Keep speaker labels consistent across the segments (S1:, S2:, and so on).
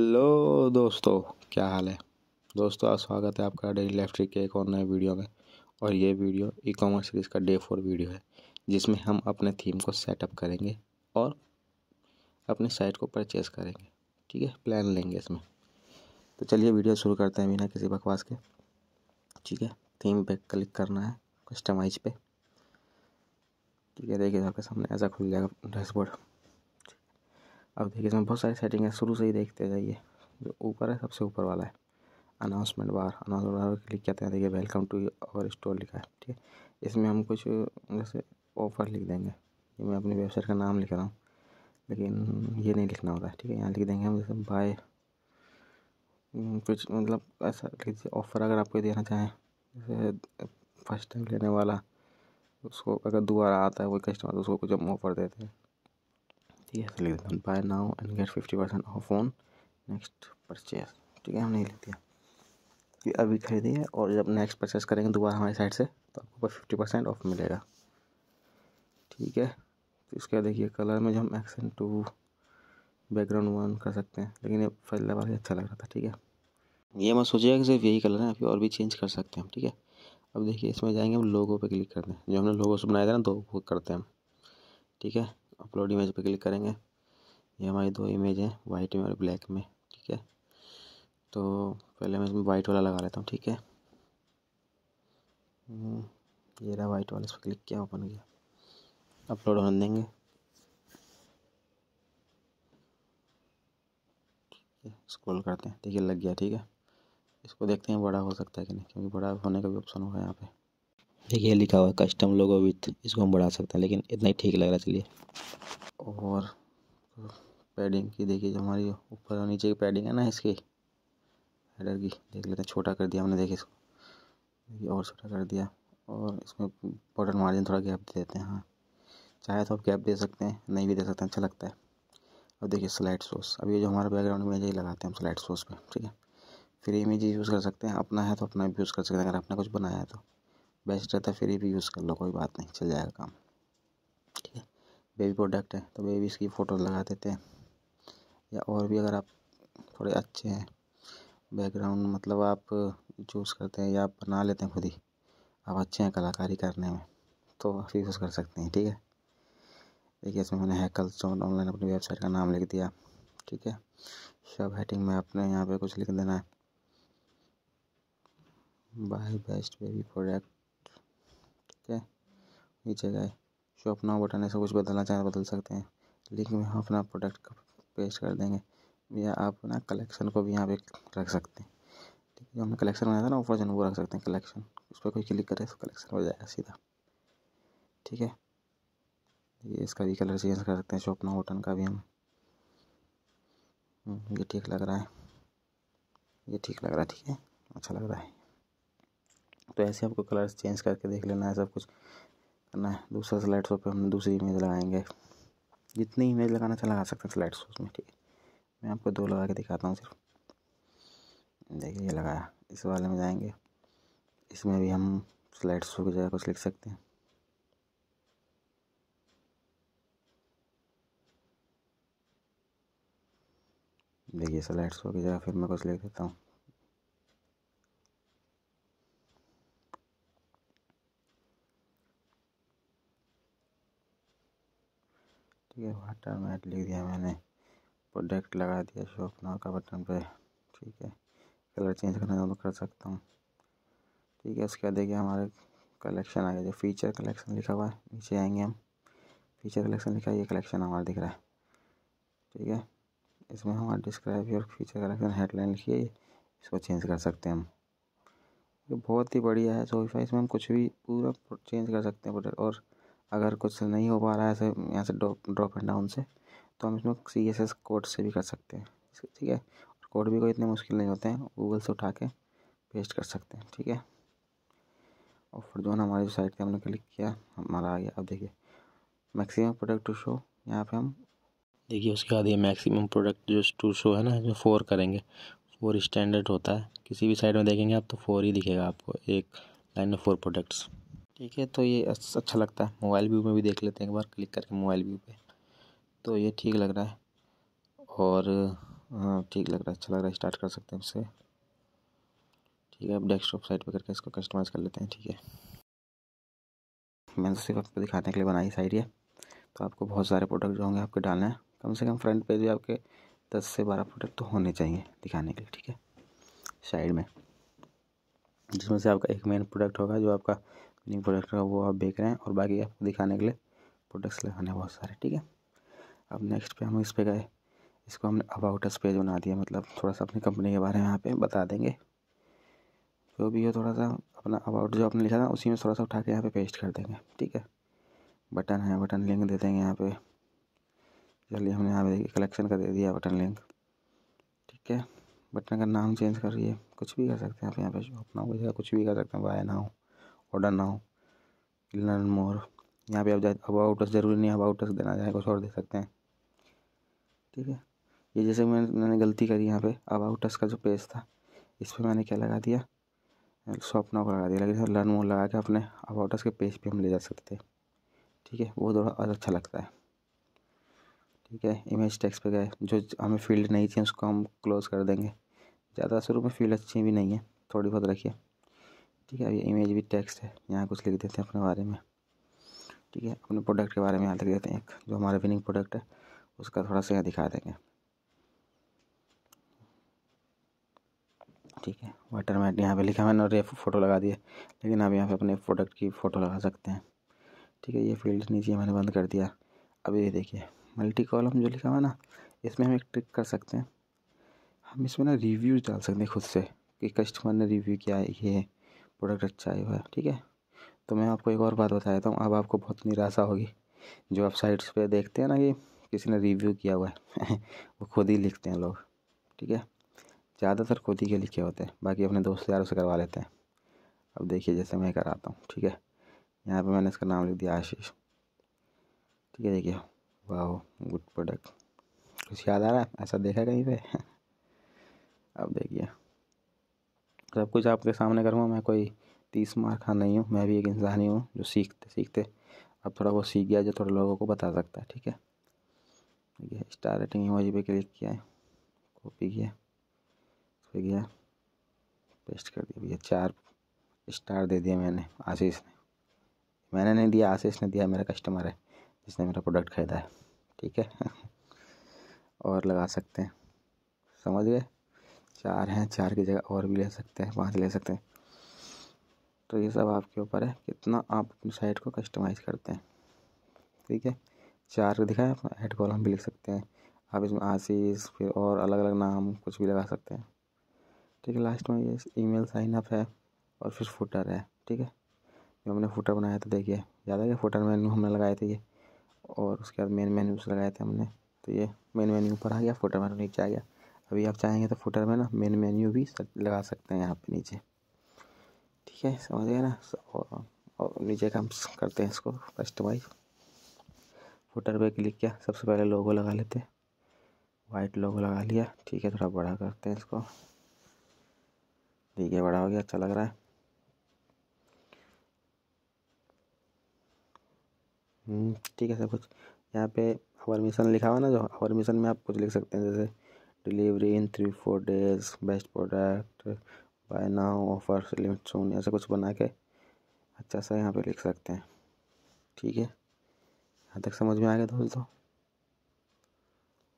S1: hello दोस्तों क्या हाल है दोस्तों आज स्वागत है आपका डेली लाइफ ट्रिक के एक और नए वीडियो में और ये वीडियो ई कॉमर्स सीरीज़ का डे फोर वीडियो है जिसमें हम अपने थीम को सेटअप करेंगे और अपने साइट को परचेज़ करेंगे ठीक है प्लान लेंगे इसमें तो चलिए वीडियो शुरू करते हैं बिना किसी बकवास के ठीक है थीम पे क्लिक करना है कस्टमाइज पे ठीक है देखिए आपके सामने ऐसा खुल जाएगा डैशबोर्ड अब देखिए इसमें बहुत सारी सेटिंग है शुरू से ही देखते जाइए जो ऊपर है सबसे ऊपर वाला है announcement bar announcement bar click करते हैं देखिए वेलकम टू अवर स्टोर लिखा है ठीक है इसमें हम कुछ जैसे ऑफ़र लिख देंगे ये मैं अपनी वेबसाइट का नाम लिख रहा हूँ लेकिन ये नहीं लिखना होता है ठीक है यहाँ लिख देंगे हम जैसे बाय हम्म, कुछ मतलब ऐसा दीजिए ऑफ़र अगर आपको देना चाहें जैसे फर्स्ट टाइम लेने वाला उसको अगर दोबारा आता है कोई कस्टमर तो उसको कुछ हम ऑफ़र देते हैं तो ठीक है लिख देता हूँ buy now and get fifty percent off on next purchase ठीक है हमने लिख दिया कि अभी खरीदिए और जब नेक्स्ट परचेज़ करेंगे दोबारा हमारी साइड से तो आपको फिफ्टी परसेंट ऑफ मिलेगा ठीक है तो इसके बाद देखिए कलर में जो हम एक्शन टू बैकग्राउंड वन कर सकते हैं लेकिन ये फैसला बार अच्छा लग रहा था ठीक है ये मैं सोचिएगा कि सिर्फ यही कलर है अभी और भी चेंज कर सकते हैं ठीक है अब देखिए इसमें जाएंगे हम लोगों पे क्लिक करते हैं जो हमने लोगों से बनाया था ना तो वो करते हैं हम ठीक है अपलोड इमेज पर क्लिक करेंगे ये हमारी दो इमेज हैं वाइट में और ब्लैक में ठीक है तो पहले मैं इसमें वाइट वाला लगा लेता हूँ ठीक है हम्म, ये रहा वाइट वाला इस पर क्लिक किया ओपन किया अपलोड होने देंगे स्क्रॉल करते हैं देखिए लग गया ठीक है इसको देखते हैं बड़ा हो सकता है कि नहीं क्योंकि बड़ा होने का भी ऑप्शन होगा यहाँ पे देखिए लिखा हुआ है कस्टम लोगो विथ इसको हम बढ़ा सकते हैं लेकिन इतना ही ठीक लग रहा है चलिए और पैडिंग की देखिए जो हमारी ऊपर और नीचे की पैडिंग है ना इसकी हेडर की देख लेते हैं छोटा कर दिया हमने देखिए इसको देखिए और छोटा कर दिया और इसमें बॉर्डर मार्जिन थोड़ा गैप दे देते हैं हाँ चाहे तो आप गैप दे सकते हैं नहीं भी दे सकते हैं अच्छा लगता है और देखिए स्लाइड सोर्स अब ये जो हमारा बैकग्राउंड इमेज है लगाते हैं हम स्लाइड सोर्स पर ठीक है फिर इमेज यूज़ कर सकते हैं अपना है तो अपना भी यूज़ कर सकते हैं अगर आपने कुछ बनाया है तो बेस्ट रहता है फिर भी यूज़ कर लो कोई बात नहीं चल जाएगा काम ठीक है बेबी प्रोडक्ट है तो बेबी इसकी फ़ोटो लगा देते हैं या और भी अगर आप थोड़े अच्छे हैं बैकग्राउंड मतलब आप चूज़ करते हैं या आप बना लेते हैं खुद ही आप अच्छे हैं कलाकारी करने में तो आप यूज़ कर सकते हैं ठीक है देखिए इसमें मैंने हैकल चौन ऑनलाइन अपनी वेबसाइट का नाम लिख दिया ठीक है शब हेडिंग में अपने यहाँ पे कुछ लिख देना है बाय बेस्ट बेबी प्रोडक्ट ठीक है ये जगह है शॉप नाव बटन ऐसा कुछ बदलना चाहें बदल सकते हैं लिंक में हम अपना प्रोडक्ट का पेस्ट कर देंगे या आप ना कलेक्शन को भी यहाँ पे रख सकते हैं ठीक है जो हमने कलेक्शन बनाया था ना ऊपर जन वो रख सकते हैं कलेक्शन उस पर कोई क्लिक करे तो कलेक्शन हो जाएगा सीधा ठीक है ये इसका भी कलर चेंज कर सकते हैं शॉप नाव बटन का भी हम हम्म, ये ठीक लग रहा है ये ठीक लग रहा है ठीक है अच्छा लग रहा है तो ऐसे आपको कलर्स चेंज करके देख लेना है सब कुछ करना है दूसरा स्लाइड शो पर हम दूसरी इमेज लगाएंगे जितनी इमेज लगाना चाहे लगा सकते हैं स्लाइड शोज में ठीक है मैं आपको दो लगा के दिखाता हूँ सिर्फ देखिए ये लगाया इस वाले में जाएंगे इसमें भी हम स्लाइड शो की जगह कुछ लिख सकते हैं देखिए स्लाइड शो की जगह फिर मैं कुछ लिख देता हूँ ये वाटर मैट लिख दिया मैंने प्रोडक्ट लगा दिया शॉपनर का बटन पे ठीक है कलर चेंज करना चाहूँ तो कर सकता हूँ ठीक है उसके बाद देखिए हमारे कलेक्शन आ गया जो फीचर कलेक्शन लिखा हुआ है नीचे आएंगे हम फीचर कलेक्शन लिखा है ये कलेक्शन हमारा दिख रहा है ठीक है इसमें हमारा describe your feature collection headline लिखी है इसको चेंज कर सकते हैं हम बहुत ही बढ़िया है सोफा इसमें हम कुछ भी पूरा चेंज कर सकते हैं प्रोडक्ट और अगर कुछ नहीं हो पा रहा है ऐसे यहाँ से ड्रॉप एंड डाउन से तो हम इसमें सी एस एस कोड से भी कर सकते हैं ठीक है और कोड भी कोई इतने मुश्किल नहीं होते हैं गूगल से उठा के पेस्ट कर सकते हैं ठीक है और फिर जो है हमारी साइट पर हमने क्लिक किया हमारा आ गया अब देखिए मैक्सिमम प्रोडक्ट टू शो यहाँ पे हम देखिए उसके बाद ये मैक्सिमम प्रोडक्ट जो टू शो है ना जो फोर करेंगे फोर स्टैंडर्ड होता है किसी भी साइड में देखेंगे आप तो फोर ही दिखेगा आपको एक लाइन में फोर प्रोडक्ट्स ठीक है तो ये अच्छा लगता है मोबाइल व्यू में भी देख लेते हैं एक बार क्लिक करके मोबाइल व्यू पे तो ये ठीक लग रहा है और हाँ ठीक लग रहा है अच्छा लग रहा है स्टार्ट कर सकते हैं उससे ठीक है अब डेस्कटॉप साइड पे करके इसको कस्टमाइज़ कर लेते हैं ठीक है मैंने तो सिर्फ आपको दिखाने के लिए बनाई साइड ये तो आपको बहुत सारे प्रोडक्ट जो होंगे आपके डालने हैं कम से कम फ्रंट पेज भी आपके दस से बारह प्रोडक्ट तो होने चाहिए दिखाने के लिए ठीक है साइड में जिसमें से आपका एक मेन प्रोडक्ट होगा जो आपका न्यू प्रोडक्ट का वो आप देख रहे हैं और बाकी आपको दिखाने के लिए प्रोडक्ट्स लगाने बहुत सारे ठीक है अब नेक्स्ट पे हम इस पे गए इसको हमने अस पेज बना दिया मतलब थोड़ा सा अपनी कंपनी के बारे में यहाँ पे बता देंगे जो भी है थोड़ा सा अपना अबाउट जो आपने लिखा था उसी में थोड़ा सा उठा के यहाँ पे पेस्ट कर देंगे ठीक है बटन है बटन लिंक दे देंगे यहाँ पे चलिए हमने यहाँ पे देखिए कलेक्शन का दे दिया बटन लिंक ठीक है बटन का नाम चेंज करिए कुछ भी कर सकते हैं आप यहाँ पे अपना कोई कुछ भी कर सकते हैं बाय ना हो ऑर्डर ना हो लर्न मोर यहाँ पे आप जाए अबाउट ज़रूरी नहीं अबाउट अस देना चाहें कुछ और दे सकते हैं ठीक है ये जैसे मैंने मैंने गलती करी यहाँ पे अबाउट अस का जो पेज था इस पर मैंने क्या लगा दिया शॉप नाउ लगा दिया लेकिन लर्न मोर लगा के अपने अबाउट अस के पेज पे हम ले जा सकते हैं ठीक है वो थोड़ा और अच्छा लगता है ठीक है इमेज टेक्स पे गए जो हमें फील्ड नहीं थी उसको हम क्लोज कर देंगे ज़्यादा शुरू में फील्ड अच्छी भी नहीं है थोड़ी बहुत रखिए ठीक है अभी ये इमेज भी टेक्स्ट है यहाँ कुछ लिख देते हैं अपने बारे में ठीक है अपने प्रोडक्ट के बारे में यहाँ लिख देते हैं एक जो हमारा विनिंग प्रोडक्ट है उसका थोड़ा सा यहाँ दिखा देंगे ठीक है वाटर मैट यहाँ पे लिखा मैंने और फ़ोटो लगा दिए लेकिन आप यहाँ पे अपने प्रोडक्ट की फ़ोटो लगा सकते हैं ठीक है ये फील्ड नीचे मैंने बंद कर दिया अभी ये देखिए मल्टी कॉलम जो लिखा हुआ ना इसमें हम एक ट्रिक कर सकते हैं हम इसमें ना रिव्यूज़ डाल सकते हैं खुद से कि कस्टमर ने रिव्यू किया ये प्रोडक्ट अच्छा ही हुआ ठीक है तो मैं आपको एक और बात बता देता हूँ अब आपको बहुत निराशा होगी जो आप साइट्स पे देखते हैं ना कि किसी ने रिव्यू किया हुआ है वो खुद ही लिखते हैं लोग ठीक है ज़्यादातर खुद ही के लिखे होते हैं बाकी अपने दोस्त यारों से करवा लेते हैं अब देखिए जैसे मैं कराता हूँ ठीक है यहाँ पे मैंने इसका नाम लिख दिया आशीष ठीक है देखिए वाह गुड प्रोडक्ट कुछ याद आ रहा है ऐसा देखा कहीं पे अब देखिए सब कुछ आपके सामने करूँगा मैं कोई तीस मार खा नहीं हूँ मैं भी एक इंसान ही हूँ जो सीखते सीखते अब थोड़ा बहुत सीख गया जो थोड़े लोगों को बता सकता है ठीक है ये स्टार रेटिंग इमोजी पे क्लिक किया है कॉपी किया फिर गया पेस्ट कर दिया भैया चार स्टार दे दिया मैंने आशीष ने मैंने नहीं दिया आशीष ने दिया मेरा कस्टमर है जिसने मेरा प्रोडक्ट ख़रीदा है ठीक है और लगा सकते हैं समझ गए चार हैं चार की जगह और भी ले सकते हैं पाँच ले सकते हैं तो ये सब आपके ऊपर है कितना आप अपनी साइट को कस्टमाइज़ करते हैं ठीक है चार दिखाएं आप हेड कॉलम भी लिख सकते हैं आप इसमें आशीष फिर और अलग अलग नाम कुछ भी लगा सकते हैं ठीक है लास्ट में ये ईमेल साइन अप है और फिर फुटर है ठीक है जो हमने फुटर बनाया था देखिए याद है फुटर मेन्यू हमने लगाए थे ये और उसके बाद मेन से लगाए थे हमने तो ये मेन मेन्यू ऊपर आ गया फुटर मेन्यू नीचे आ गया अभी आप चाहेंगे तो फुटर में ना मेन मेन्यू भी लगा सकते हैं यहाँ पे नीचे ठीक है समझ गए ना और, और नीचे का हम करते हैं इसको कस्टमाइज फुटर पे क्लिक किया सबसे पहले लोगो लगा लेते हैं वाइट लोगो लगा लिया ठीक है थोड़ा बड़ा करते हैं इसको ठीक है बड़ा हो गया अच्छा लग रहा है हम्म, ठीक है सब कुछ यहाँ पे अवर मिशन लिखा हुआ ना जो अवर मिशन में आप कुछ लिख सकते हैं जैसे delivery in three four days best product buy now offer limit soon ऐसा कुछ बना के अच्छा सा यहाँ पे लिख सकते हैं ठीक है यहाँ तक समझ में आ गया दोस्तों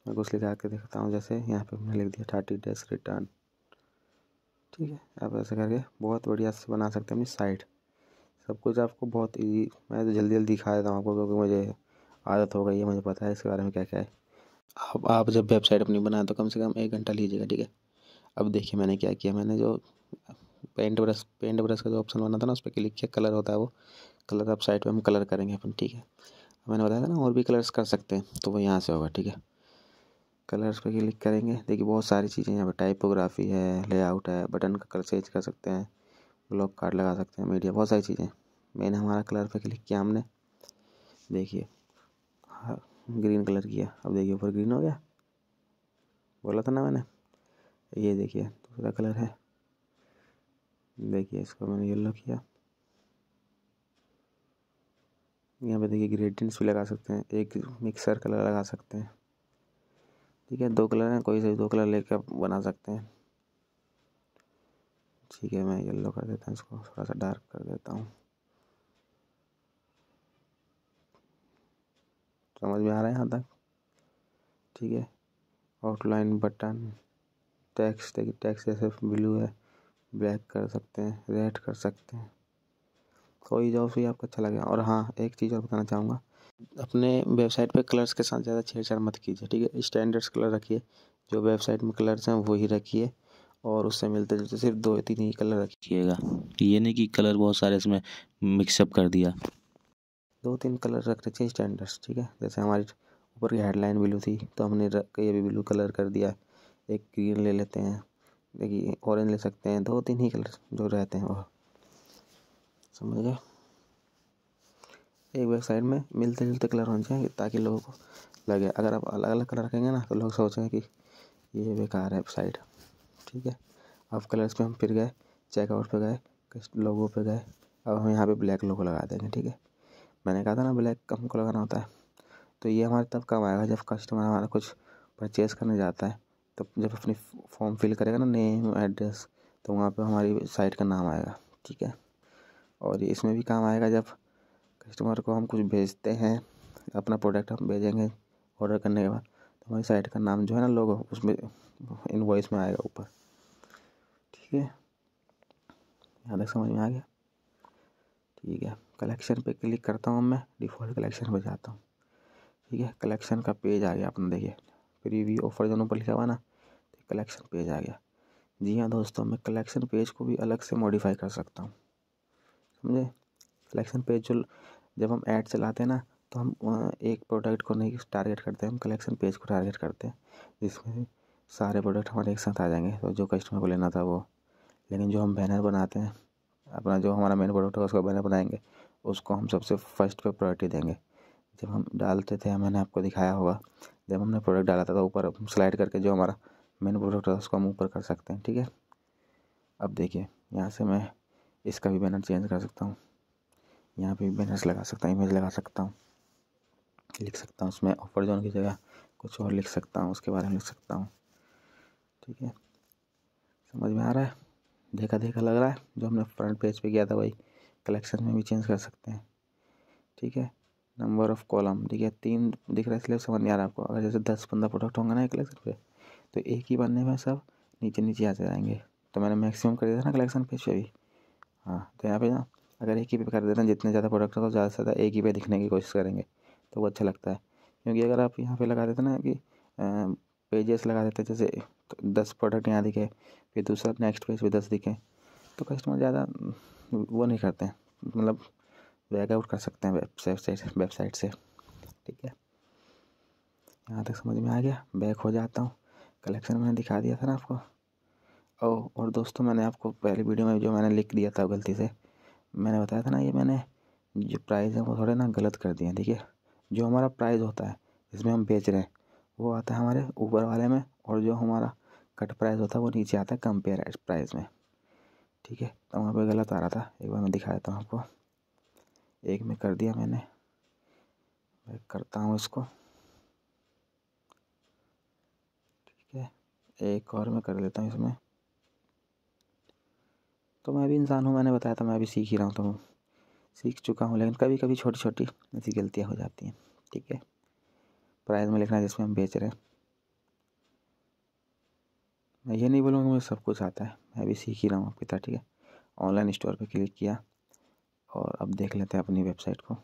S1: मैं कुछ लिखा के देखता हूँ जैसे यहाँ पे मैंने लिख दिया थर्टी डेज रिटर्न ठीक है आप ऐसे करके बहुत बढ़िया से बना सकते हैं अपनी साइट सब कुछ आपको बहुत ईजी मैं तो जल्दी जल्दी दिखा देता हूँ आपको क्योंकि मुझे आदत हो गई है मुझे पता है इसके बारे में क्या क्या है अब आप जब वेबसाइट अपनी बनाए तो कम से कम एक घंटा लीजिएगा ठीक है अब देखिए मैंने क्या किया मैंने जो पेंट ब्रश पेंट ब्रश का जो ऑप्शन बना था ना उस पर क्लिक किया कलर होता है वो कलर अब साइट पर हम कलर करेंगे अपन ठीक है मैंने बताया था ना और भी कलर्स कर सकते हैं तो वो यहाँ से होगा ठीक है कलर्स पर क्लिक करेंगे देखिए बहुत सारी चीज़ें यहाँ पर टाइपोग्राफी है लेआउट है बटन का कलर चेंज कर सकते हैं ब्लॉक कार्ड लगा सकते हैं मीडिया बहुत सारी चीज़ें मैंने हमारा कलर पर क्लिक किया हमने देखिए हाँ ग्रीन कलर किया अब देखिए ऊपर ग्रीन हो गया बोला था ना मैंने ये देखिए दूसरा कलर है देखिए इसको मैंने येलो किया यहाँ पे देखिए ग्रेडियंट्स भी लगा सकते हैं एक मिक्सर कलर लगा सकते हैं ठीक है दो कलर हैं कोई से दो कलर लेके आप बना सकते हैं ठीक है मैं येलो कर देता हूँ इसको थोड़ा सा डार्क कर देता हूँ समझ में आ रहा है यहाँ तक ठीक है आउटलाइन बटन टैक्स टैक्स जैसे ब्लू है ब्लैक कर सकते हैं रेड कर सकते हैं कोई जॉब भी आपको अच्छा लगेगा और हाँ एक चीज़ और बताना चाहूँगा अपने वेबसाइट पे कलर्स के साथ ज़्यादा छेड़छाड़ मत कीजिए ठीक है स्टैंडर्ड्स कलर रखिए जो वेबसाइट में कलर्स हैं वही रखिए और उससे मिलते जुलते सिर्फ दो तीन ही कलर रखिएगा ये नहीं कि कलर बहुत सारे इसमें मिक्सअप कर दिया दो तीन कलर रख रखे हैं स्टैंडर्ड्स ठीक है जैसे हमारी ऊपर की हेडलाइन ब्लू थी तो हमने कई अभी ब्लू कलर कर दिया एक ग्रीन ले लेते हैं देखिए ऑरेंज ले सकते हैं दो तीन ही कलर जो रहते हैं वह समझ गए एक वेबसाइट में मिलते जुलते कलर होने चाहिए ताकि लोगों को लगे अगर आप अलग अलग कलर रखेंगे ना तो लोग सोचेंगे कि ये बेकार है वेबसाइट ठीक है अब कलर्स पे हम फिर गए चेकआउट पे गए लोगों पे गए अब हम यहाँ पे ब्लैक लोगो लगा देंगे ठीक है मैंने कहा था ना ब्लैक कम को लगाना होता है तो ये हमारे तब काम आएगा जब कस्टमर हमारा कुछ परचेज़ करने जाता है तो जब अपनी फॉर्म फिल करेगा ना नेम एड्रेस तो वहाँ पे हमारी साइट का नाम आएगा ठीक है और इसमें भी काम आएगा जब कस्टमर को हम कुछ भेजते हैं अपना प्रोडक्ट हम भेजेंगे ऑर्डर करने के बाद तो हमारी साइट का नाम जो है ना लोगो उसमें इनवॉइस में आएगा ऊपर ठीक है यहाँ तक समझ में आ गया ठीक है कलेक्शन पे क्लिक करता हूँ मैं डिफ़ॉल्ट कलेक्शन पे जाता हूँ ठीक है कलेक्शन का पेज आ गया अपना देखिए प्रीव्यू ऑफर जो ऊपर लिखा हुआ ना तो कलेक्शन पेज आ गया जी हाँ दोस्तों मैं कलेक्शन पेज को भी अलग से मॉडिफाई कर सकता हूँ समझे कलेक्शन पेज जो जब हम ऐड चलाते हैं ना तो हम एक प्रोडक्ट को नहीं टारगेट करते हैं हम कलेक्शन पेज को टारगेट करते हैं जिसमें सारे प्रोडक्ट हमारे एक साथ आ जाएंगे तो जो कस्टमर को लेना था वो लेकिन जो हम बैनर बनाते हैं अपना जो हमारा मेन प्रोडक्ट है उसका बैनर बनाएंगे उसको हम सबसे फर्स्ट पे प्रायोरिटी देंगे जब हम डालते थे मैंने आपको दिखाया होगा जब हमने प्रोडक्ट डाला था तो ऊपर स्लाइड करके जो हमारा मेन प्रोडक्ट था उसको हम ऊपर कर सकते हैं ठीक है अब देखिए यहाँ से मैं इसका भी बैनर चेंज कर सकता हूँ यहाँ पे बैनर्स लगा सकता हूँ इमेज लगा सकता हूँ लिख सकता हूँ उसमें ऑफर जोन की जगह कुछ और लिख सकता हूँ उसके बारे में लिख सकता हूँ ठीक है समझ में आ रहा है देखा देखा लग रहा है जो हमने फ्रंट पेज पे किया था वही कलेक्शन में भी चेंज कर सकते हैं ठीक है नंबर ऑफ़ कॉलम ठीक है तीन दिख रहा है इसलिए समझ नहीं आ रहा आपको अगर जैसे दस पंद्रह प्रोडक्ट होंगे ना एक कलेक्शन पे तो एक ही बनने में सब नीचे नीचे आते जाएंगे तो मैंने मैक्सिमम कर दिया था ना कलेक्शन पेज पे भी हाँ तो यहाँ पे ना अगर एक ही पे कर देते हैं जितने ज़्यादा प्रोडक्ट हैं तो ज़्यादा से ज़्यादा एक ही पे दिखने की कोशिश करेंगे तो वो अच्छा लगता है क्योंकि अगर आप यहाँ पे लगा देते ना कि पेजेस लगा देते जैसे दस प्रोडक्ट यहाँ दिखे फिर दूसरा नेक्स्ट पेज पर दस दिखे तो कस्टमर ज़्यादा वो नहीं करते हैं मतलब बैकआउट कर सकते हैं वेबसाइट वेबसाइट से ठीक है यहाँ तक समझ में आ गया बैक हो जाता हूँ कलेक्शन मैंने दिखा दिया था ना आपको ओ और दोस्तों मैंने आपको पहले वीडियो में जो मैंने लिख दिया था गलती से मैंने बताया था ना ये मैंने जो प्राइस है वो थोड़े ना गलत कर दिए ठीक है जो हमारा प्राइस होता है जिसमें हम बेच रहे हैं वो आता है हमारे ऊपर वाले में और जो हमारा कट प्राइस होता है वो नीचे आता है कंपेयर प्राइस में ठीक है तो वहाँ पे गलत आ रहा था एक बार मैं दिखा देता हूँ आपको एक में कर दिया मैंने मैं करता हूँ इसको ठीक है एक और मैं कर लेता हूँ इसमें तो मैं भी इंसान हूँ मैंने बताया था मैं भी सीख ही रहा हूँ तो सीख चुका हूँ लेकिन कभी कभी छोटी छोटी ऐसी गलतियाँ हो जाती हैं ठीक है प्राइस में लिखना जिसमें हम बेच रहे हैं मैं ये नहीं बोलूँगा मुझे सब कुछ आता है मैं भी सीख ही रहा हूँ आपकी तरह ठीक है ऑनलाइन स्टोर पर क्लिक किया और अब देख लेते हैं अपनी वेबसाइट को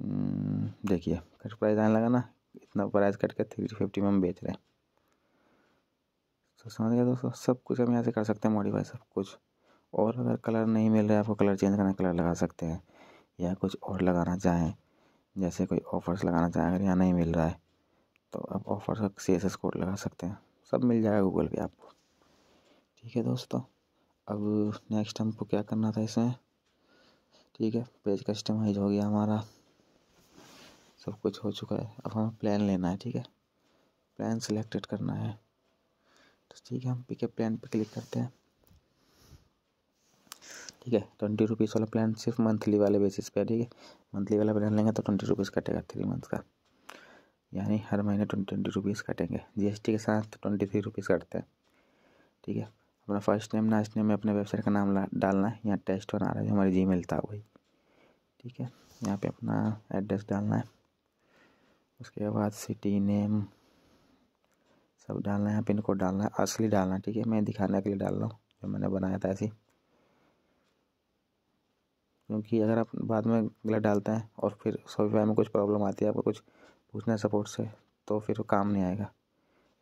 S1: हम्म, देखिए कट प्राइस आने लगा ना इतना प्राइस कट कर थ्री फिफ्टी में हम बेच रहे हैं तो समझ गया दोस्तों सब कुछ हम यहाँ से कर सकते हैं मॉडिफाई सब कुछ और अगर कलर नहीं मिल रहा है आपको कलर चेंज करना कलर लगा सकते हैं या कुछ और लगाना चाहें जैसे कोई ऑफर्स लगाना चाहें अगर यहाँ नहीं मिल रहा है तो आप ऑफर का सी एस एस कोड लगा सकते हैं सब मिल जाएगा गूगल पे आपको ठीक है दोस्तों अब नेक्स्ट हमको क्या करना था इसमें ठीक है पेज कस्टमाइज हो गया हमारा सब कुछ हो चुका है अब हमें प्लान लेना है ठीक है प्लान सिलेक्टेड करना है तो ठीक है हम पिकअप प्लान पे क्लिक करते हैं ठीक है ट्वेंटी रुपीज़ वाला प्लान सिर्फ मंथली वाले बेसिस पे ठीक है मंथली वाला प्लान लेंगे तो ट्वेंटी रुपीज़ कटेगा थ्री मंथ का यानी हर महीने ट्वेंटी ट्वेंटी रुपीज़ कटेंगे जीएसटी के साथ ट्वेंटी थ्री रुपीज़ कटते हैं ठीक है अपना फर्स्ट नेम लास्ट नेम में अपने वेबसाइट का नाम डालना है यहाँ टेस्ट वन आ रहा है हमारी जी मेल था वही ठीक है यहाँ पे अपना एड्रेस डालना है उसके बाद सिटी नेम सब डालना है यहाँ पिन कोड डालना है असली डालना है ठीक है मैं दिखाने के लिए डाल रहा हूँ जो मैंने बनाया था ऐसे क्योंकि अगर आप बाद में गलत डालते हैं और फिर सॉफ्टवेयर में कुछ प्रॉब्लम आती है आपको कुछ पूछना है सपोर्ट से तो फिर वो काम नहीं आएगा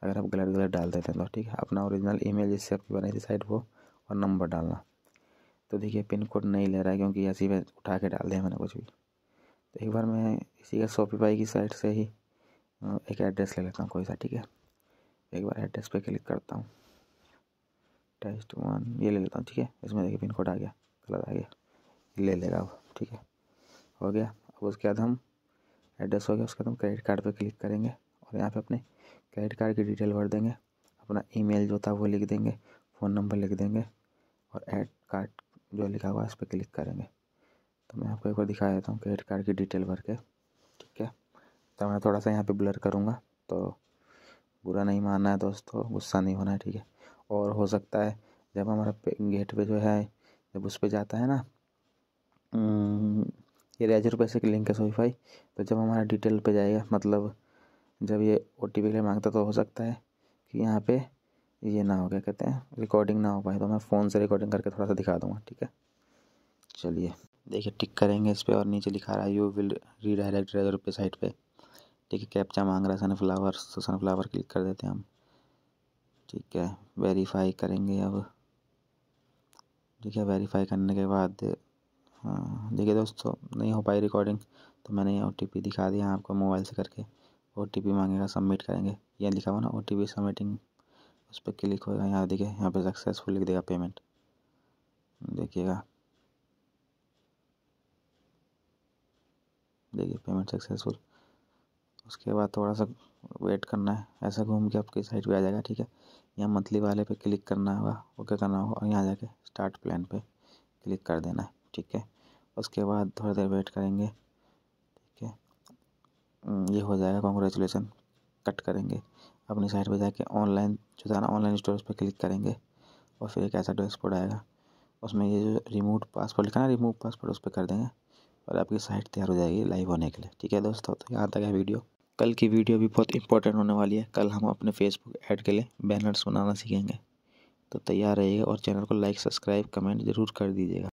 S1: अगर आप गलत गलत डाल देते हैं तो ठीक है अपना ओरिजिनल ईमेल जिससे आपकी बनाई थी साइट वो और नंबर डालना तो देखिए पिन कोड नहीं ले रहा है क्योंकि ऐसी में उठा के डाल दिया मैंने कुछ भी तो एक बार मैं इसी का शॉपिफाई की साइट से ही एक एड्रेस ले लेता हूँ कोई सा ठीक है एक बार एड्रेस पे क्लिक करता हूँ टेस्ट वन ये ले लेता हूँ ठीक है इसमें देखिए पिन कोड आ गया कलर आ गया ले लेगा अब ठीक है हो गया अब उसके बाद हम एड्रेस हो गया उसके बाद हम क्रेडिट कार्ड पर क्लिक करेंगे और यहाँ पर अपने क्रेडिट कार्ड की डिटेल भर देंगे अपना ईमेल जो था वो लिख देंगे फ़ोन नंबर लिख देंगे और एड कार्ड जो लिखा हुआ है उस पर क्लिक करेंगे तो मैं आपको एक बार दिखा देता हूँ क्रेडिट कार्ड की डिटेल भर के ठीक है तो मैं थोड़ा सा यहाँ पे ब्लर करूँगा तो बुरा नहीं मानना है दोस्तों गुस्सा नहीं होना है ठीक है और हो सकता है जब हमारा गेट पे जो है जब उस पर जाता है ना हम्म, ये रेजर पैसे की लिंक है सोईफाई तो जब हमारा डिटेल पे जाएगा मतलब जब ये ओ टी पी मांगता तो हो सकता है कि यहाँ पे ये ना हो क्या कहते हैं रिकॉर्डिंग ना हो पाए तो मैं फ़ोन से रिकॉर्डिंग करके थोड़ा सा दिखा दूँगा ठीक है चलिए देखिए टिक करेंगे इस पर और नीचे लिखा रहा है you will redirect Razorpay site पर ठीक है कैप्चा मांग रहा है सनफ्लावर तो सनफ्लावर क्लिक कर देते हैं हम ठीक है वेरीफाई करेंगे अब ठीक है वेरीफाई करने के बाद हाँ देखिए दोस्तों नहीं हो पाई रिकॉर्डिंग तो मैंने ओ टी पी दिखा दिया आपको मोबाइल से करके ओ टी पी मांगेगा सबमिट करेंगे ये लिखा हुआ ना ओ टी पी सबमिटिंग उस पर क्लिक होगा यहाँ देखिए यहाँ पे सक्सेसफुल लिख देगा पेमेंट देखिएगा देखिए पेमेंट सक्सेसफुल उसके बाद थोड़ा सा वेट करना है ऐसा घूम के आपकी साइट पे आ जाएगा ठीक है यहाँ मंथली वाले पे क्लिक करना होगा ओके करना होगा और यहाँ जाके स्टार्ट प्लान पे क्लिक कर देना है ठीक है उसके बाद थोड़ी देर वेट करेंगे ठीक है हम्म, ये हो जाएगा कॉन्ग्रेचुलेसन कट करेंगे अपनी साइट पर जाके ऑनलाइन जो था ना ऑनलाइन स्टोर पर क्लिक करेंगे और फिर एक ऐसा डैशबोर्ड आएगा उसमें ये जो रिमोट पासवर्ड लिखा ना रिमोट पासवर्ड उस पर कर देंगे और आपकी साइट तैयार हो जाएगी लाइव होने के लिए ठीक है दोस्तों तो यहाँ तक है वीडियो कल की वीडियो भी बहुत इंपॉर्टेंट होने वाली है कल हम अपने फेसबुक ऐड के लिए बैनर्स बनाना सीखेंगे तो तैयार रहिएगा और चैनल को लाइक सब्सक्राइब कमेंट ज़रूर कर दीजिएगा